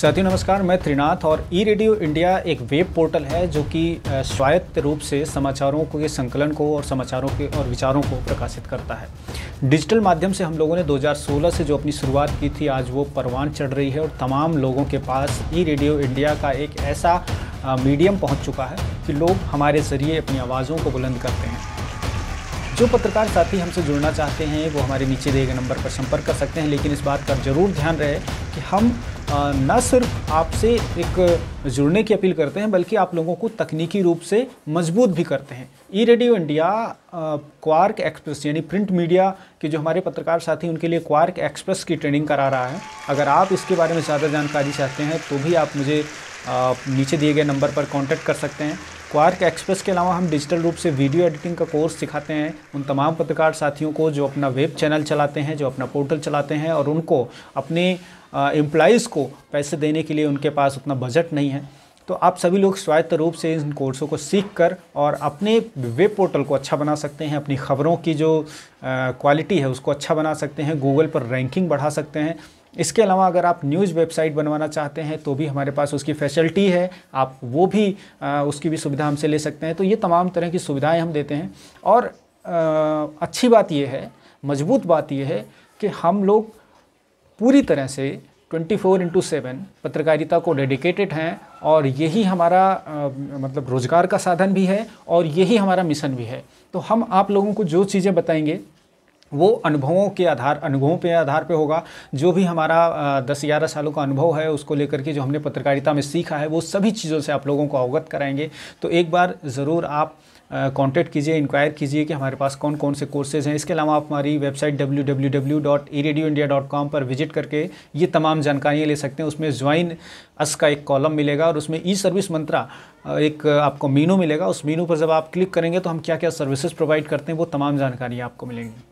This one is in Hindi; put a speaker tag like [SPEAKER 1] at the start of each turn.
[SPEAKER 1] साथियों नमस्कार मैं त्रिनाथ और ई रेडियो इंडिया एक वेब पोर्टल है जो कि स्वायत्त रूप से समाचारों के संकलन को और समाचारों के और विचारों को प्रकाशित करता है डिजिटल माध्यम से हम लोगों ने 2016 से जो अपनी शुरुआत की थी आज वो परवान चढ़ रही है और तमाम लोगों के पास ई रेडियो इंडिया का एक ऐसा मीडियम पहुँच चुका है कि लोग हमारे ज़रिए अपनी आवाज़ों को बुलंद करते हैं जो पत्रकार साथी हमसे जुड़ना चाहते हैं वो हमारे नीचे दिए गए नंबर पर संपर्क कर सकते हैं लेकिन इस बात का जरूर ध्यान रहे कि हम न सिर्फ आपसे एक जुड़ने की अपील करते हैं बल्कि आप लोगों को तकनीकी रूप से मजबूत भी करते हैं e radio India Quark Express यानी प्रिंट मीडिया के जो हमारे पत्रकार साथी उनके लिए क्वार्क एक्सप्रेस की ट्रेनिंग करा रहा है अगर आप इसके बारे में ज़्यादा जानकारी चाहते हैं तो भी आप मुझे आप नीचे दिए गए नंबर पर कांटेक्ट कर सकते हैं क्वार्क एक्सप्रेस के अलावा हम डिजिटल रूप से वीडियो एडिटिंग का कोर्स सिखाते हैं उन तमाम पत्रकार साथियों को जो अपना वेब चैनल चलाते हैं जो अपना पोर्टल चलाते हैं और उनको अपने एम्प्लॉयज़ को पैसे देने के लिए उनके पास उतना बजट नहीं है तो आप सभी लोग स्वायत्त रूप से इन कोर्सों को सीख कर और अपने वेब पोर्टल को अच्छा बना सकते हैं अपनी खबरों की जो क्वालिटी है उसको अच्छा बना सकते हैं गूगल पर रैंकिंग बढ़ा सकते हैं इसके अलावा अगर आप न्यूज़ वेबसाइट बनवाना चाहते हैं तो भी हमारे पास उसकी फैसिलिटी है आप वो भी आ, उसकी भी सुविधा हमसे ले सकते हैं तो ये तमाम तरह की सुविधाएं हम देते हैं और आ, अच्छी बात यह है मजबूत बात यह है कि हम लोग पूरी तरह से 24 फोर इंटू सेवन पत्रकारिता को डेडिकेटेड हैं और यही हमारा आ, मतलब रोज़गार का साधन भी है और यही हमारा मिशन भी है तो हम आप लोगों को जो चीज़ें बताएंगे वो अनुभवों के आधार अनुभवों पे आधार पे होगा जो भी हमारा दस ग्यारह सालों का अनुभव है उसको लेकर के जो हमने पत्रकारिता में सीखा है वो सभी चीज़ों से आप लोगों को अवगत कराएंगे तो एक बार ज़रूर आप कांटेक्ट कीजिए इंक्वायर कीजिए कि हमारे पास कौन कौन से कोर्सेज़ हैं इसके अलावा आप हमारी website W W W dot radio India पर विजिट करके ये तमाम जानकारियाँ ले सकते हैं उसमें ज्वाइन अस का एक कॉलम मिलेगा और उसमें ई सर्विस मंत्रा एक आपको मीनू मिलेगा उस मीनू पर जब आप क्लिक करेंगे तो हम क्या क्या सर्विसेज प्रोवाइड करते हैं वो तमाम जानकारी आपको मिलेंगी